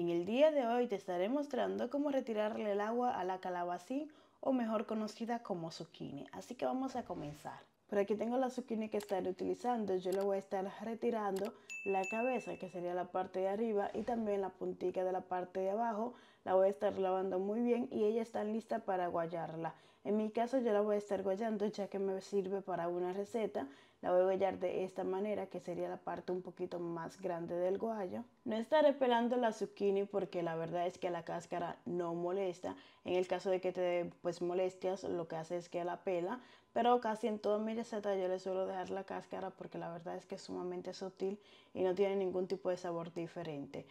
En el día de hoy te estaré mostrando cómo retirarle el agua a la calabacín o mejor conocida como zucchini. Así que vamos a comenzar. Por aquí tengo la zucchini que estaré utilizando. Yo le voy a estar retirando la cabeza que sería la parte de arriba y también la puntita de la parte de abajo la voy a estar lavando muy bien y ella está lista para guayarla. En mi caso yo la voy a estar guayando ya que me sirve para una receta. La voy a guayar de esta manera que sería la parte un poquito más grande del guayo. No estaré pelando la zucchini porque la verdad es que la cáscara no molesta. En el caso de que te pues molestias lo que hace es que la pela. Pero casi en toda mi receta yo le suelo dejar la cáscara porque la verdad es que es sumamente sutil y no tiene ningún tipo de sabor diferente.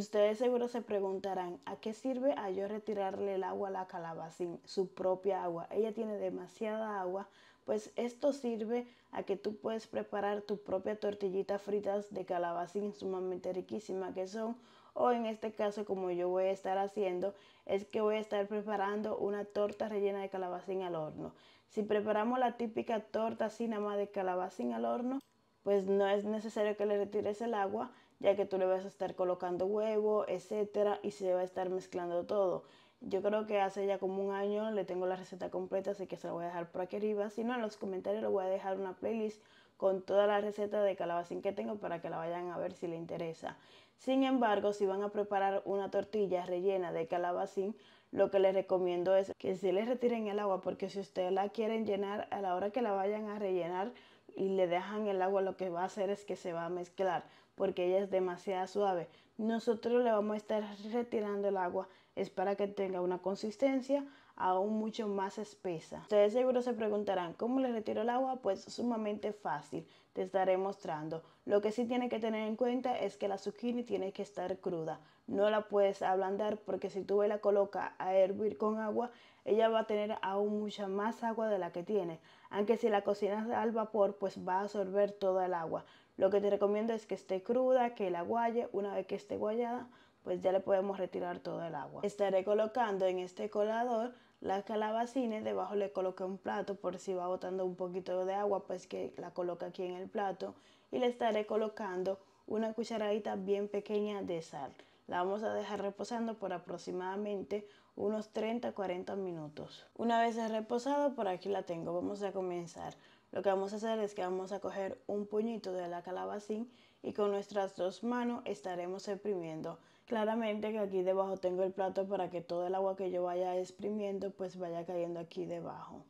Ustedes seguro se preguntarán, ¿a qué sirve a yo retirarle el agua a la calabacín, su propia agua? Ella tiene demasiada agua, pues esto sirve a que tú puedes preparar tu propia tortillita fritas de calabacín sumamente riquísima que son, o en este caso como yo voy a estar haciendo, es que voy a estar preparando una torta rellena de calabacín al horno. Si preparamos la típica torta sin nada de calabacín al horno, pues no es necesario que le retires el agua, ya que tú le vas a estar colocando huevo, etcétera, y se va a estar mezclando todo. Yo creo que hace ya como un año le tengo la receta completa, así que se la voy a dejar por aquí arriba. Si no, en los comentarios le voy a dejar una playlist con toda la receta de calabacín que tengo para que la vayan a ver si le interesa. Sin embargo, si van a preparar una tortilla rellena de calabacín, lo que les recomiendo es que se les retiren el agua, porque si ustedes la quieren llenar a la hora que la vayan a rellenar, y le dejan el agua, lo que va a hacer es que se va a mezclar porque ella es demasiado suave. Nosotros le vamos a estar retirando el agua, es para que tenga una consistencia aún mucho más espesa. Ustedes seguro se preguntarán, ¿cómo le retiro el agua? Pues sumamente fácil, te estaré mostrando. Lo que sí tiene que tener en cuenta es que la zucchini tiene que estar cruda. No la puedes ablandar porque si tú la colocas a hervir con agua, ella va a tener aún mucha más agua de la que tiene. Aunque si la cocinas al vapor, pues va a absorber toda el agua. Lo que te recomiendo es que esté cruda, que la guaye. Una vez que esté guayada, pues ya le podemos retirar todo el agua. Estaré colocando en este colador las calabacines, debajo le coloqué un plato por si va botando un poquito de agua, pues que la coloca aquí en el plato y le estaré colocando una cucharadita bien pequeña de sal. La vamos a dejar reposando por aproximadamente unos 30-40 minutos. Una vez reposado, por aquí la tengo. Vamos a comenzar. Lo que vamos a hacer es que vamos a coger un puñito de la calabacín y con nuestras dos manos estaremos exprimiendo Claramente que aquí debajo tengo el plato para que todo el agua que yo vaya exprimiendo pues vaya cayendo aquí debajo.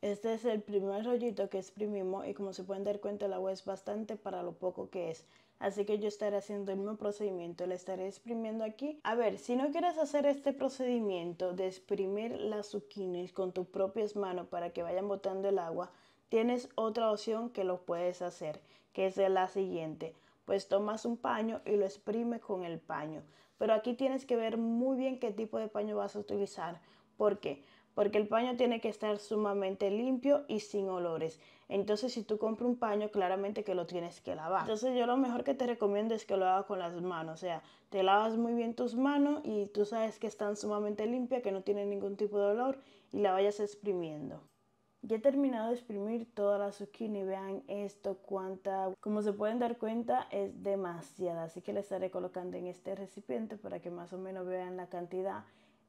Este es el primer rollito que exprimimos y como se pueden dar cuenta el agua es bastante para lo poco que es. Así que yo estaré haciendo el mismo procedimiento, le estaré exprimiendo aquí. A ver, si no quieres hacer este procedimiento de exprimir las zucchinis con tus propias manos para que vayan botando el agua, tienes otra opción que lo puedes hacer, que es la siguiente pues tomas un paño y lo exprime con el paño. Pero aquí tienes que ver muy bien qué tipo de paño vas a utilizar. ¿Por qué? Porque el paño tiene que estar sumamente limpio y sin olores. Entonces, si tú compras un paño, claramente que lo tienes que lavar. Entonces, yo lo mejor que te recomiendo es que lo hagas con las manos. O sea, te lavas muy bien tus manos y tú sabes que están sumamente limpias, que no tienen ningún tipo de olor y la vayas exprimiendo. Ya he terminado de exprimir toda la zucchini, vean esto, cuánta, como se pueden dar cuenta es demasiada, así que la estaré colocando en este recipiente para que más o menos vean la cantidad.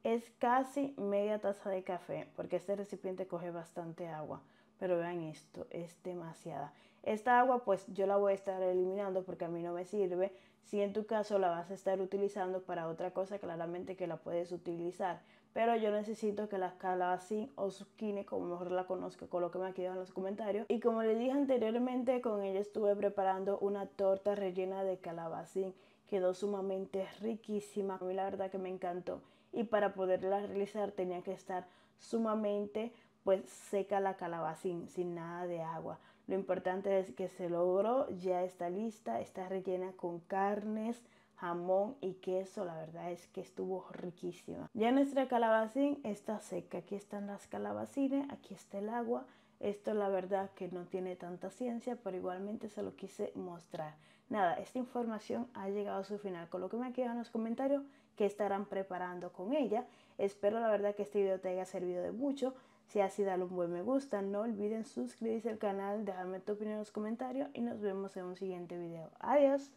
Es casi media taza de café porque este recipiente coge bastante agua, pero vean esto, es demasiada. Esta agua pues yo la voy a estar eliminando porque a mí no me sirve, si en tu caso la vas a estar utilizando para otra cosa claramente que la puedes utilizar, pero yo necesito que la calabacín o zucchini, como mejor la conozco, colóqueme aquí en los comentarios. Y como les dije anteriormente, con ella estuve preparando una torta rellena de calabacín. Quedó sumamente riquísima, a mí la verdad que me encantó. Y para poderla realizar tenía que estar sumamente pues seca la calabacín sin nada de agua. Lo importante es que se logró, ya está lista, está rellena con carnes, jamón y queso. La verdad es que estuvo riquísima. Ya nuestra calabacín está seca. Aquí están las calabacines, aquí está el agua. Esto la verdad que no tiene tanta ciencia, pero igualmente se lo quise mostrar. Nada, esta información ha llegado a su final. Colóquenme aquí en los comentarios que estarán preparando con ella. Espero la verdad que este video te haya servido de mucho. Si así, dale un buen me gusta. No olviden suscribirse al canal, dejarme tu opinión en los comentarios y nos vemos en un siguiente video. Adiós.